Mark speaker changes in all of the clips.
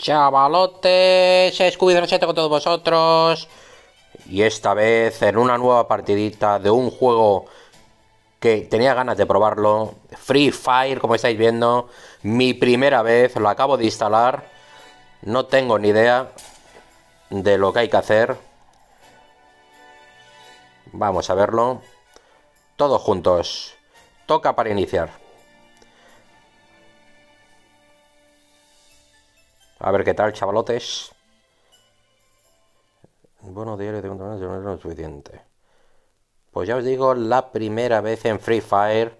Speaker 1: Chavalotes, Scooby 7 con todos vosotros. Y esta vez en una nueva partidita de un juego que tenía ganas de probarlo. Free Fire, como estáis viendo. Mi primera vez, lo acabo de instalar. No tengo ni idea de lo que hay que hacer. Vamos a verlo. Todos juntos. Toca para iniciar. A ver qué tal, chavalotes. Bueno, diario de contenido no es lo suficiente. Pues ya os digo, la primera vez en Free Fire.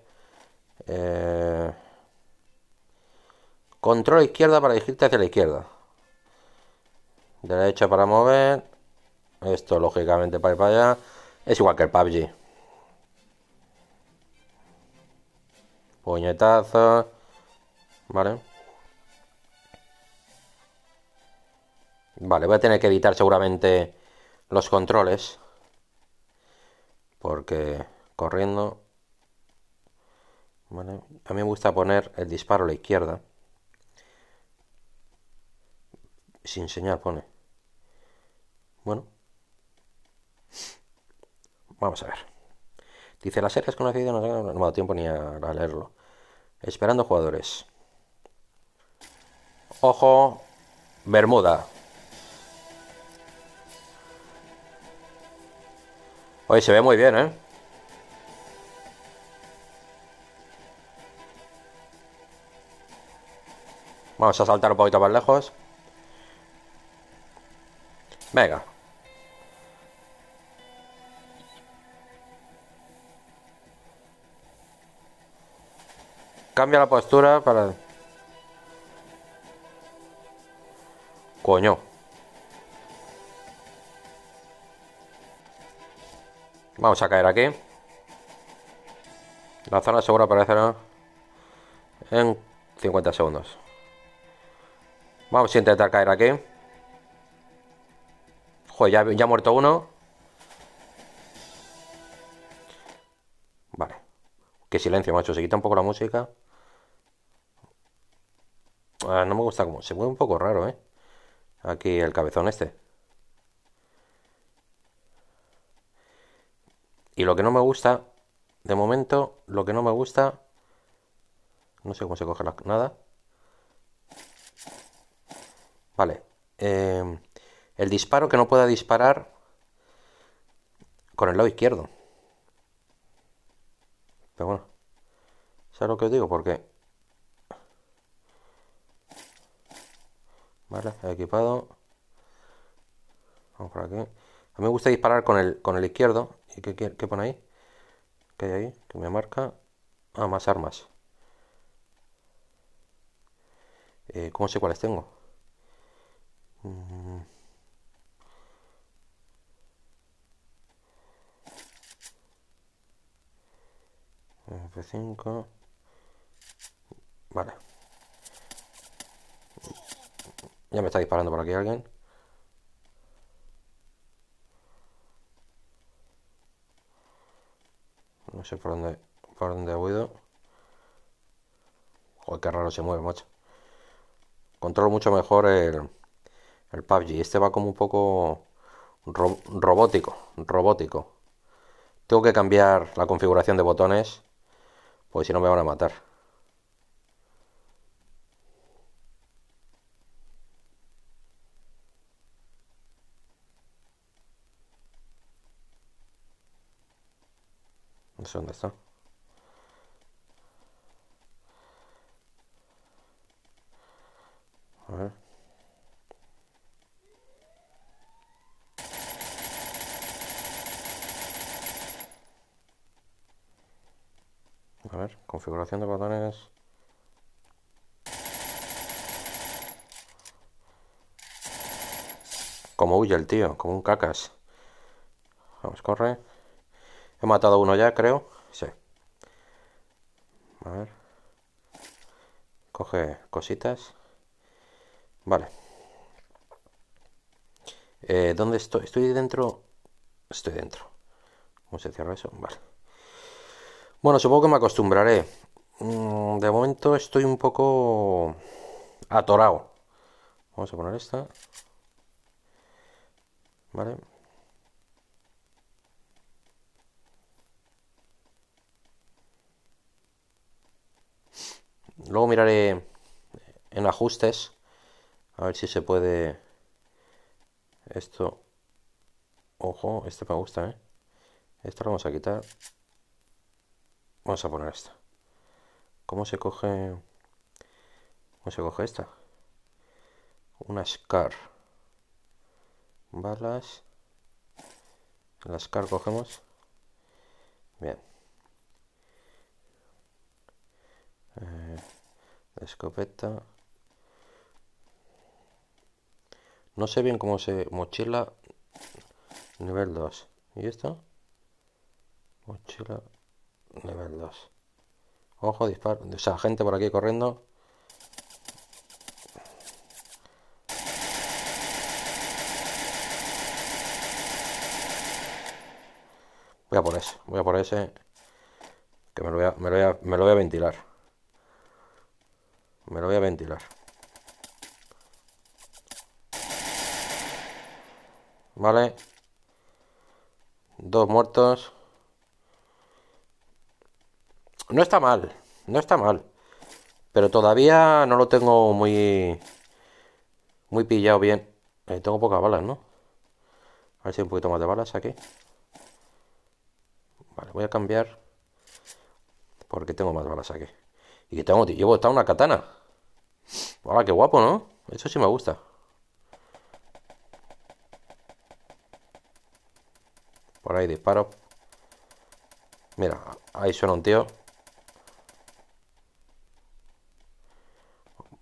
Speaker 1: Eh, control izquierda para dirigirte hacia la izquierda. Derecha para mover. Esto, lógicamente, para ir para allá. Es igual que el PUBG. Puñetazo. Vale. Vale, voy a tener que editar seguramente los controles. Porque corriendo... A mí me gusta poner el disparo a la izquierda. Sin señal pone. Bueno. Vamos a ver. Dice, la serie es conocida, no, no, no me tiempo ni a, a leerlo. Esperando jugadores. Ojo, Bermuda. Oye, se ve muy bien, ¿eh? Vamos a saltar un poquito más lejos. Venga. Cambia la postura para... Coño. Vamos a caer aquí. La zona segura aparecerá en 50 segundos. Vamos a intentar caer aquí. Joder, ya, ha muerto uno. Vale. Qué silencio, macho. Se quita un poco la música. Ah, no me gusta cómo Se mueve un poco raro, ¿eh? Aquí el cabezón este. Y lo que no me gusta, de momento, lo que no me gusta, no sé cómo se coge nada. Vale. Eh, el disparo que no pueda disparar con el lado izquierdo. Pero bueno. ¿Sabes lo que os digo? Porque... Vale, equipado. Vamos por aquí. A mí me gusta disparar con el, con el izquierdo qué, pone ahí? ¿Qué hay ahí? Que me marca. Ah, más armas. Eh, ¿Cómo sé cuáles tengo? Mm. F5. Vale. Ya me está disparando por aquí alguien. No sé por dónde, por dónde huido. Joder, qué raro se mueve, macho. Controlo mucho mejor el, el PUBG. Este va como un poco robótico, robótico. Tengo que cambiar la configuración de botones, pues si no me van a matar. No sé dónde está. A ver. configuración de botones. Como huye el tío, como un cacas. Vamos, corre. He matado uno ya, creo. Sí. A ver. Coge cositas. Vale. Eh, ¿Dónde estoy? ¿Estoy dentro? Estoy dentro. ¿Cómo se cierra eso? Vale. Bueno, supongo que me acostumbraré. Mm, de momento estoy un poco atorado. Vamos a poner esta. Vale. Luego miraré en ajustes a ver si se puede esto. Ojo, este me gusta, ¿eh? Esto lo vamos a quitar. Vamos a poner esto. ¿Cómo se coge? ¿Cómo se coge esta? Una SCAR. Balas. Las SCAR cogemos. Bien. Eh, escopeta. No sé bien cómo se mochila nivel 2. ¿Y esto? Mochila nivel 2. Ojo, disparo. O sea, gente por aquí corriendo. Voy a por ese, voy a por ese. Que me lo voy a, me me lo voy a ventilar. Me lo voy a ventilar. Vale. Dos muertos. No está mal. No está mal. Pero todavía no lo tengo muy... Muy pillado bien. Eh, tengo pocas balas, ¿no? A ver si hay un poquito más de balas aquí. Vale, voy a cambiar. Porque tengo más balas aquí. Y que tengo, llevo hasta una katana. ¡Hola! qué guapo, ¿no? Eso sí me gusta. Por ahí disparo Mira, ahí suena un tío.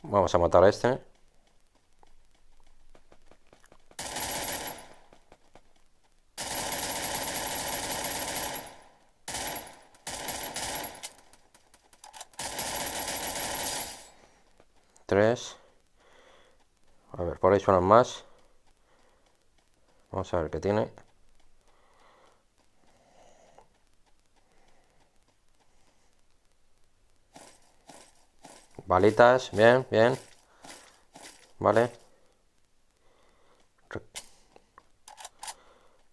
Speaker 1: Vamos a matar a este. A ver, por ahí suenan más. Vamos a ver qué tiene. Balitas, bien, bien. Vale.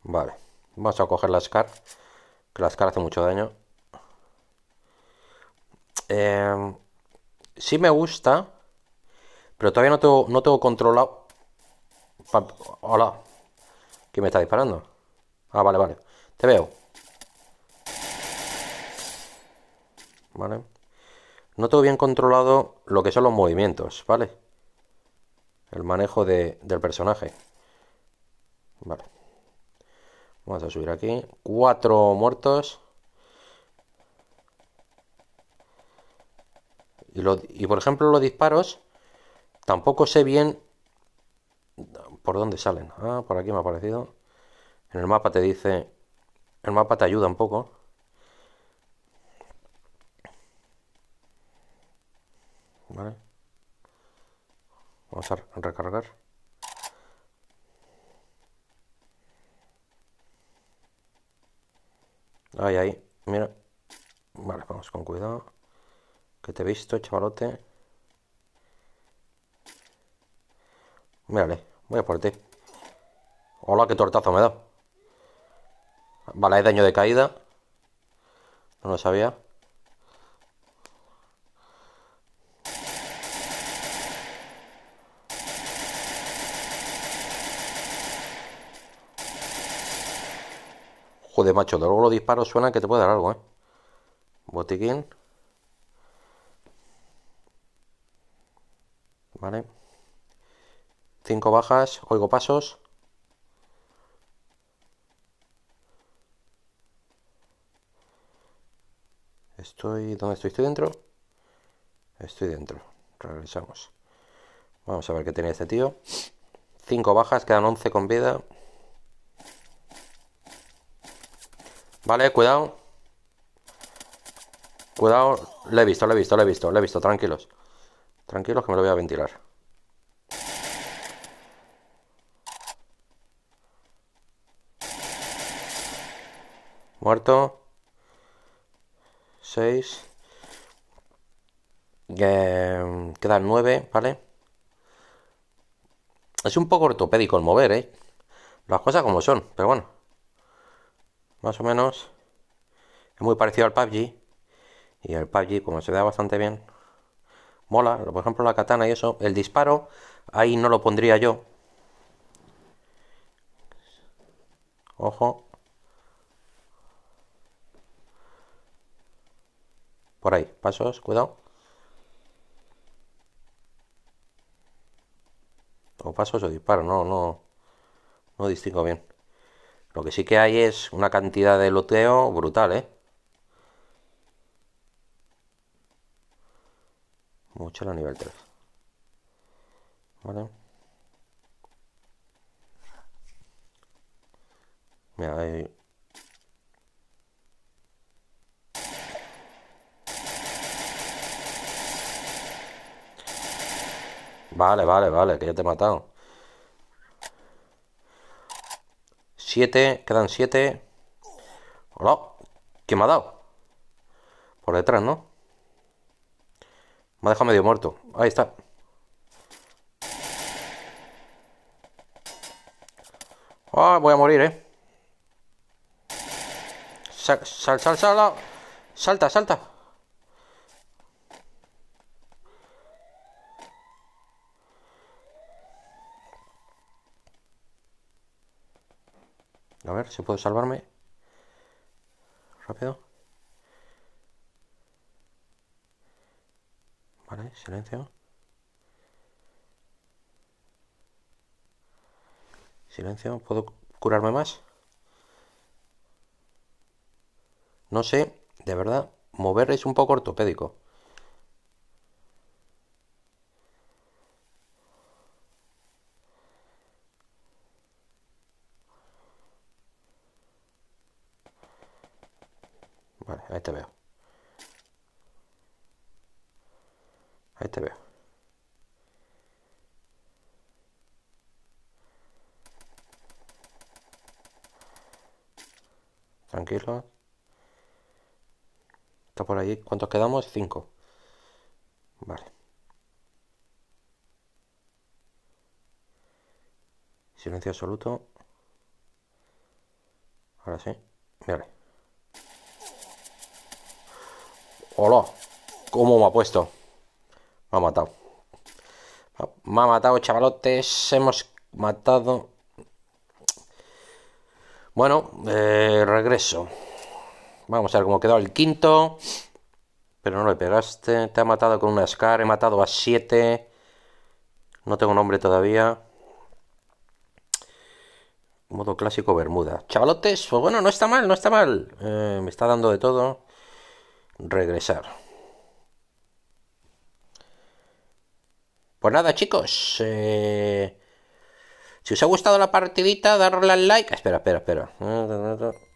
Speaker 1: Vale. Vamos a coger la SCAR. Que la SCAR hace mucho daño. Si em, sí me gusta pero todavía no tengo, no tengo controlado... Hola. ¿Quién me está disparando? Ah, vale, vale. Te veo. Vale. No tengo bien controlado lo que son los movimientos, ¿vale? El manejo del personaje. Vale. Vamos a subir aquí. Cuatro muertos. Y, y por ejemplo los disparos Tampoco sé bien por dónde salen. Ah, por aquí me ha parecido. En el mapa te dice... El mapa te ayuda un poco. Vale. Vamos a recargar. Ahí, ahí. Mira. Vale, vamos con cuidado. Que te he visto, chavalote. Mírale, voy a por ti. Hola, qué tortazo me da. Vale, hay daño de caída. No lo sabía. Joder, macho, de luego los disparos suenan que te puede dar algo, ¿eh? Botiquín. Vale. Cinco bajas, oigo pasos. Estoy... ¿Dónde estoy? ¿Estoy dentro? Estoy dentro. Regresamos. Vamos a ver qué tiene este tío. Cinco bajas, quedan 11 con vida. Vale, cuidado. Cuidado. Le he visto, le he visto, le he visto, le he visto. Tranquilos. Tranquilos que me lo voy a ventilar. Muerto. 6. Eh, quedan 9, ¿vale? Es un poco ortopédico el mover, ¿eh? Las cosas como son, pero bueno. Más o menos. Es muy parecido al PUBG. Y al PUBG, como se da bastante bien, mola. Por ejemplo, la katana y eso. El disparo, ahí no lo pondría yo. Ojo. Por ahí, pasos, cuidado. O pasos o disparo, no, no. No distingo bien. Lo que sí que hay es una cantidad de loteo brutal, ¿eh? Mucho a nivel 3. Vale. Mira, ahí Vale, vale, vale, que ya te he matado. Siete, quedan siete. Hola, ¿Quién me ha dado? Por detrás, ¿no? Me ha dejado medio muerto. Ahí está. Ah, voy a morir, ¿eh? Sal, sal, sal, sal. Salta, salta. A ver si puedo salvarme. Rápido. Vale, silencio. Silencio. ¿Puedo curarme más? No sé, de verdad, mover es un poco ortopédico. tranquilo Está por ahí. ¿Cuántos quedamos? Cinco. Vale. Silencio absoluto. Ahora sí. mira ¡Hola! ¿Cómo me ha puesto? Me ha matado. Me ha matado, chavalotes. Hemos matado bueno, eh, regreso. Vamos a ver cómo quedó el quinto. Pero no le pegaste. Te ha matado con una Scar. He matado a siete. No tengo nombre todavía. Modo clásico Bermuda. Chavalotes, pues bueno, no está mal, no está mal. Eh, me está dando de todo. Regresar. Pues nada, chicos. Eh... Si os ha gustado la partidita, darle al like. Ah, espera, espera, espera.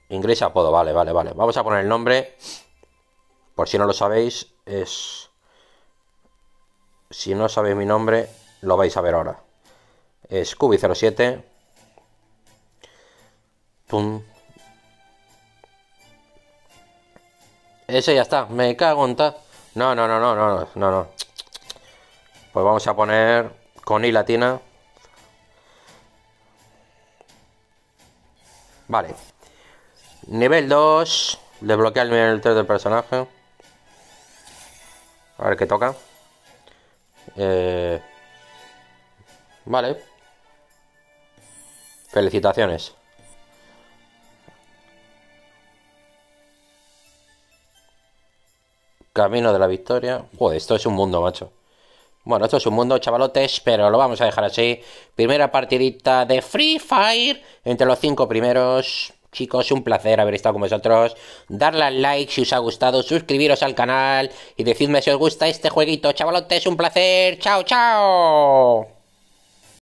Speaker 1: Ingresa apodo, vale, vale, vale. Vamos a poner el nombre. Por si no lo sabéis, es... Si no sabéis mi nombre, lo vais a ver ahora. Es Cubi07. Pum. Ese ya está. Me cago en ta. No, no, no, no, no, no, no. Pues vamos a poner con I latina. Vale. Nivel 2. Desbloquear el nivel 3 del personaje. A ver qué toca. Eh, vale. Felicitaciones. Camino de la victoria. Joder, esto es un mundo, macho. Bueno, esto es un mundo, chavalotes, pero lo vamos a dejar así. Primera partidita de Free Fire entre los cinco primeros. Chicos, un placer haber estado con vosotros. Darle al like si os ha gustado, suscribiros al canal y decidme si os gusta este jueguito. Chavalotes, un placer. Chao, chao.